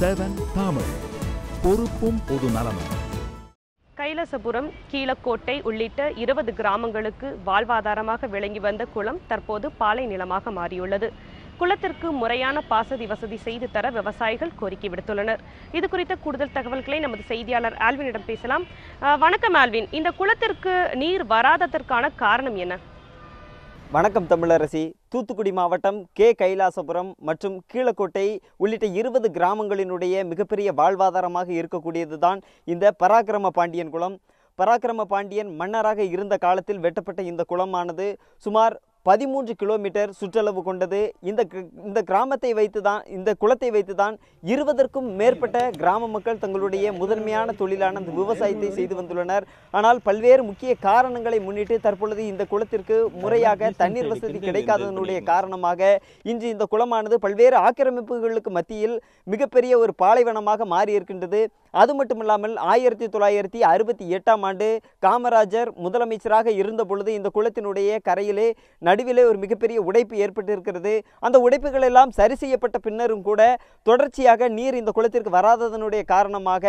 seven Tamil பொறுப்பும் பொது நலமும் கீழக்கோட்டை உள்ளிட்ட இருபது கிராமங்களுக்கு வாழ்வாதாரமாக விளங்கி வந்த குளம் தற்போது பாலை நிலமாக மாறியுள்ளது குளத்திற்கு முறையான பாசதி வசதி செய்து தர விவசாயிகள் கோரிக்கை விடுத்துள்ளனர் இது குறித்த கூடுதல் தகவல்களை நமது செய்தியாளர் ஆல்வினிடம் பேசலாம் வணக்கம் ஆல்வின் இந்த குளத்திற்கு நீர் வராததற்கான காரணம் என்ன வணக்கம் தமிழரசி தூத்துக்குடி மாவட்டம் கே கைலாசபுரம் மற்றும் கீழக்கோட்டை உள்ளிட்ட இருபது கிராமங்களினுடைய மிகப்பெரிய வாழ்வாதாரமாக இருக்கக்கூடியது தான் இந்த பராக்கிரம பாண்டியன் குளம் பராக்கிரம பாண்டியன் மன்னராக இருந்த காலத்தில் வெட்டப்பட்ட இந்த குளமானது சுமார் பதிமூன்று கிலோமீட்டர் சுற்றளவு கொண்டது இந்த இந்த கிராமத்தை வைத்து தான் இந்த குளத்தை வைத்து தான் இருபதற்கும் மேற்பட்ட கிராம மக்கள் தங்களுடைய முதன்மையான தொழிலான இந்த விவசாயத்தை செய்து வந்துள்ளனர் ஆனால் பல்வேறு முக்கிய காரணங்களை முன்னிட்டு தற்பொழுது இந்த குளத்திற்கு முறையாக தண்ணீர் வசதி கிடைக்காததனுடைய காரணமாக இன்று இந்த குளமானது பல்வேறு ஆக்கிரமிப்புகளுக்கு மத்தியில் மிகப்பெரிய ஒரு பாலைவனமாக மாறி இருக்கின்றது அது மட்டும் இல்லாமல் ஆயிரத்தி தொள்ளாயிரத்தி அறுபத்தி எட்டாம் ஆண்டு காமராஜர் முதலமைச்சராக இருந்த பொழுது இந்த குளத்தினுடைய கரையிலே நடுவிலே ஒரு மிகப்பெரிய உடைப்பு ஏற்பட்டிருக்கிறது அந்த உடைப்புகள் எல்லாம் சரி செய்யப்பட்ட பின்னரும் கூட தொடர்ச்சியாக நீர் இந்த குளத்திற்கு வராததனுடைய காரணமாக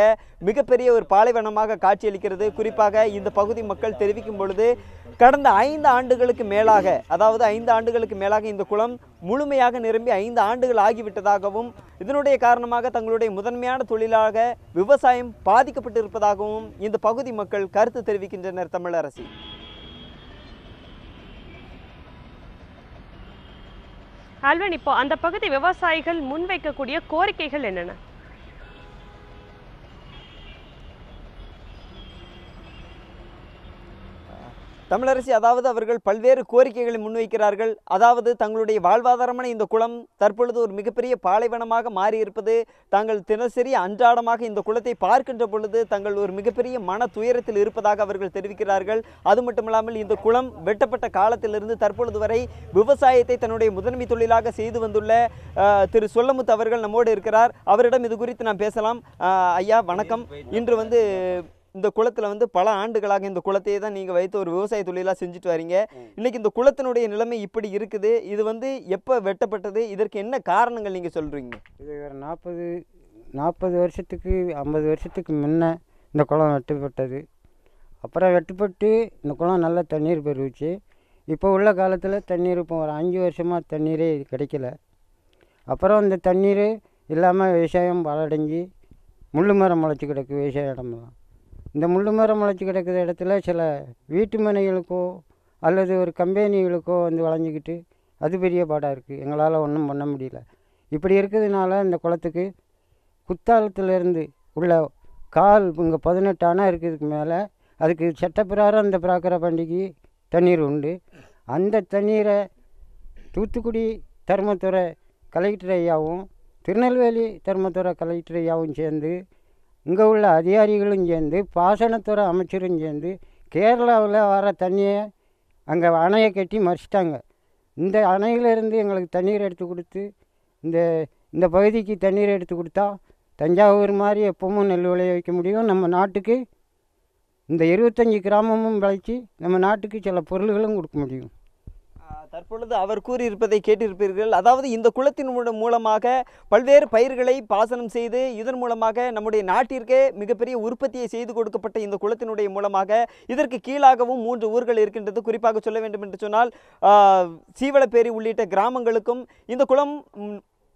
மிகப்பெரிய ஒரு பாலைவனமாக காட்சியளிக்கிறது குறிப்பாக இந்த பகுதி மக்கள் தெரிவிக்கும் பொழுது கடந்த ஐந்து ஆண்டுகளுக்கு மேலாக அதாவது ஐந்து ஆண்டுகளுக்கு மேலாக இந்த குளம் முழுமையாக நிரம்பி ஐந்து ஆண்டுகள் ஆகிவிட்டதாகவும் இதனுடைய காரணமாக தங்களுடைய முதன்மையான தொழிலாக விவசாயம் பாதிக்கப்பட்டிருப்பதாகவும் இந்த பகுதி மக்கள் கருத்து தெரிவிக்கின்றனர் தமிழரசி அல்வன் இப்போ அந்த பகுதி விவசாயிகள் முன்வைக்கக்கூடிய கோரிக்கைகள் என்னென்ன தமிழரசி அதாவது அவர்கள் பல்வேறு கோரிக்கைகளை முன்வைக்கிறார்கள் அதாவது தங்களுடைய வாழ்வாதாரமான இந்த குளம் தற்பொழுது ஒரு மிகப்பெரிய பாலைவனமாக மாறியிருப்பது தாங்கள் தினசரி அன்றாடமாக இந்த குளத்தை பார்க்கின்ற பொழுது தங்கள் ஒரு மிகப்பெரிய மன துயரத்தில் இருப்பதாக அவர்கள் தெரிவிக்கிறார்கள் அது மட்டுமல்லாமல் இந்த குளம் வெட்டப்பட்ட காலத்திலிருந்து தற்பொழுது வரை விவசாயத்தை தன்னுடைய முதன்மை தொழிலாக செய்து வந்துள்ள திரு சொல்லமுத்து அவர்கள் நம்மோடு இருக்கிறார் அவரிடம் இது குறித்து நான் பேசலாம் ஐயா வணக்கம் இன்று வந்து இந்த குளத்தில் வந்து பல ஆண்டுகளாக இந்த குளத்தையே தான் நீங்கள் வைத்து ஒரு விவசாய தொழிலாக செஞ்சுட்டு வரீங்க இன்னைக்கு இந்த குளத்தினுடைய நிலைமை இப்படி இருக்குது இது வந்து எப்போ வெட்டப்பட்டது இதற்கு என்ன காரணங்கள் நீங்கள் சொல்கிறீங்க இது ஒரு நாற்பது நாற்பது வருஷத்துக்கு ஐம்பது வருஷத்துக்கு முன்ன இந்த குளம் வெட்டுப்பட்டது அப்புறம் வெட்டுப்பட்டு இந்த குளம் நல்லா தண்ணீர் பெருவிச்சு இப்போ உள்ள காலத்தில் தண்ணீர் இப்போ ஒரு அஞ்சு வருஷமாக தண்ணீரே கிடைக்கல அப்புறம் இந்த தண்ணீர் இல்லாமல் விவசாயம் வளடைஞ்சி முள்ளு மரம் முளைச்சி கிடக்கு விவசாய இடம்லாம் இந்த முள்ளு மரம் முளைச்சி கிடக்கிற இடத்துல சில வீட்டு மனைகளுக்கோ அல்லது ஒரு கம்பெனிகளுக்கோ வந்து வளைஞ்சிக்கிட்டு அது பெரிய பாடாக இருக்குது எங்களால் ஒன்றும் பண்ண முடியல இப்படி இருக்கிறதுனால இந்த குளத்துக்கு குத்தாலத்துலேருந்து உள்ள கால் இங்கே பதினெட்டு அணை இருக்கிறதுக்கு மேலே அதுக்கு சட்டப்பிராரம் அந்த பிராக்கர பண்டிகை தண்ணீர் உண்டு அந்த தண்ணீரை தூத்துக்குடி தர்மத்துறை கலெக்டர் ஐயாவும் திருநெல்வேலி தர்மத்துறை கலெக்டர் ஐயாவும் சேர்ந்து இங்கே உள்ள அதிகாரிகளும் சேர்ந்து பாசனத்துறை அமைச்சரும் சேர்ந்து கேரளாவில் வர தண்ணியை அங்கே அணையை கட்டி மறிச்சிட்டாங்க இந்த அணையிலேருந்து எங்களுக்கு தண்ணீர் எடுத்து கொடுத்து இந்த இந்த பகுதிக்கு தண்ணீர் எடுத்து கொடுத்தா தஞ்சாவூர் மாதிரி எப்பவும் நெல் விளைய வைக்க முடியும் நம்ம நாட்டுக்கு இந்த இருபத்தஞ்சி கிராமமும் விளைச்சி நம்ம நாட்டுக்கு சில பொருள்களும் கொடுக்க முடியும் தற்பொழுது அவர் கூறியிருப்பதை கேட்டிருப்பீர்கள் அதாவது இந்த குளத்தின் மூலமாக பல்வேறு பயிர்களை பாசனம் செய்து இதன் மூலமாக நம்முடைய நாட்டிற்கே மிகப்பெரிய உற்பத்தியை செய்து கொடுக்கப்பட்ட இந்த குளத்தினுடைய மூலமாக இதற்கு கீழாகவும் மூன்று ஊர்கள் இருக்கின்றது குறிப்பாக சொல்ல வேண்டும் என்று சொன்னால் சீவளப்பேரி உள்ளிட்ட கிராமங்களுக்கும் இந்த குளம்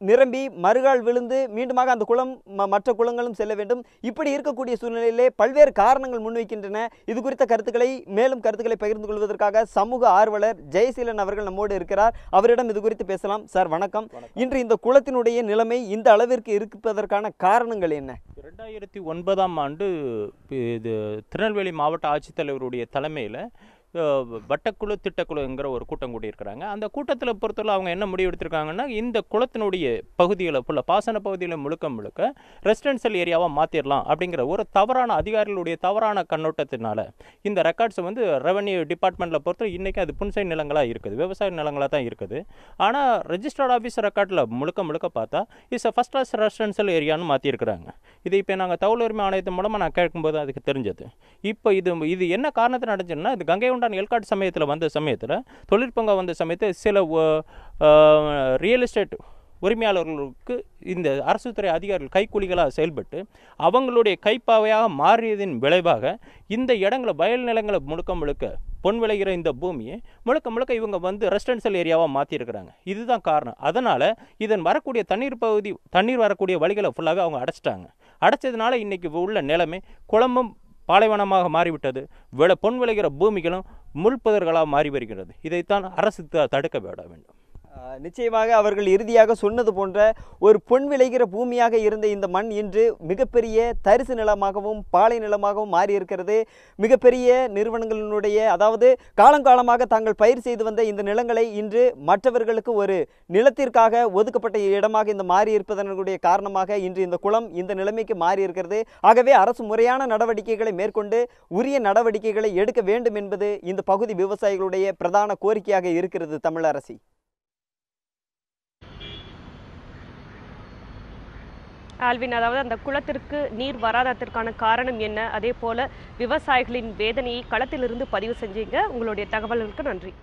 நிரம்பி மறுகால் விழுந்து மீண்டுமாக அந்த குளம் மற்ற குளங்களும் செல்ல வேண்டும் இப்படி இருக்கக்கூடிய சூழ்நிலையிலே பல்வேறு காரணங்கள் முன்வைக்கின்றன இது குறித்த கருத்துக்களை மேலும் கருத்துக்களை பகிர்ந்து கொள்வதற்காக சமூக ஆர்வலர் ஜெயசீலன் அவர்கள் நம்மோடு இருக்கிறார் அவரிடம் இது குறித்து பேசலாம் சார் வணக்கம் இன்று இந்த குளத்தினுடைய நிலைமை இந்த அளவிற்கு இருப்பதற்கான காரணங்கள் என்ன இரண்டாயிரத்தி ஒன்பதாம் ஆண்டு இது திருநெல்வேலி மாவட்ட ஆட்சித்தலைவருடைய தலைமையில் வட்டக்குழு திட்டக்குழுங்கிற ஒரு கூட்டம் கூட்டியிருக்கிறாங்க அந்த கூட்டத்தில் பொறுத்தவரை அவங்க என்ன முடிவு எடுத்திருக்காங்கன்னா இந்த குளத்தினுடைய பகுதிகளை ஃபுல்லாக பாசன பகுதியில் முழுக்க முழுக்க ரெசிடென்சியல் ஏரியாவாக மாற்றிடலாம் அப்படிங்கிற ஒரு தவறான அதிகாரிகளுடைய தவறான கண்ணோட்டத்தினால இந்த ரெக்கார்ட்ஸ் வந்து ரெவன்யூ டிபார்ட்மெண்ட்டில் பொறுத்தவரை இன்றைக்கி அது புன்சை நிலங்களாக இருக்குது விவசாய நிலங்களாக தான் இருக்குது ஆனால் ரெஜிஸ்டர்ட் ஆஃபீஸ் ரெக்கார்டில் முழுக்க முழுக்க பார்த்தா is a first class residential ஏரியான்னு மாற்றிருக்கிறாங்க இது இப்போ நாங்கள் தவுலுரிமை ஆணையத்தின் மூலமாக நான் கேட்கும்போது அதுக்கு தெரிஞ்சது இப்போ இது இது என்ன காரணத்தை நடந்துச்சுன்னா இது கங்கை ஈராண்டான் எல்காட் சமயத்தில் வந்த சமயத்தில் தொழிற்பங்கம் வந்த சமயத்தில் சில ரியல் எஸ்டேட் உரிமையாளர்களுக்கு இந்த அரசு துறை அதிகாரிகள் கைக்கூலிகளாக செயல்பட்டு அவங்களுடைய கைப்பாவையாக மாறியதின் விளைவாக இந்த இடங்களை வயல் நிலங்களை முழுக்க முழுக்க பொன் விளைகிற இந்த பூமியை முழுக்க முழுக்க இவங்க வந்து ரெசிடென்சியல் ஏரியாவாக மாற்றிருக்கிறாங்க இதுதான் காரணம் அதனால் இதன் வரக்கூடிய தண்ணீர் பகுதி தண்ணீர் வரக்கூடிய வழிகளை ஃபுல்லாகவே அவங்க அடைச்சிட்டாங்க அடைச்சதுனால இன்றைக்கி உள்ள நிலைமை குழம்பும் பாலைவனமாக மாறிவிட்டது விளை பொன் விளைகிற பூமிகளும் முள்புதர்களாக மாறி வருகிறது இதைத்தான் அரசு தடுக்க விட வேண்டும் நிச்சயமாக அவர்கள் இறுதியாக சொன்னது போன்ற ஒரு பொன் விளைகிற பூமியாக இருந்த இந்த மண் இன்று மிகப்பெரிய தரிசு நிலமாகவும் பாலை நிலமாகவும் மாறியிருக்கிறது மிகப்பெரிய நிறுவனங்களினுடைய அதாவது காலங்காலமாக தாங்கள் பயிர் செய்து வந்த இந்த நிலங்களை இன்று மற்றவர்களுக்கு ஒரு நிலத்திற்காக ஒதுக்கப்பட்ட இடமாக இந்த மாறி இருப்பதனுடைய காரணமாக இன்று இந்த குளம் இந்த நிலைமைக்கு மாறியிருக்கிறது ஆகவே அரசு முறையான நடவடிக்கைகளை மேற்கொண்டு உரிய நடவடிக்கைகளை எடுக்க வேண்டும் என்பது இந்த பகுதி விவசாயிகளுடைய பிரதான கோரிக்கையாக இருக்கிறது தமிழரசி ஆல்வின் அதாவது அந்த குளத்திற்கு நீர் வராததற்கான காரணம் என்ன அதே போல விவசாயிகளின் வேதனையை களத்திலிருந்து பதிவு செஞ்சீங்க உங்களுடைய தகவல்களுக்கு நன்றி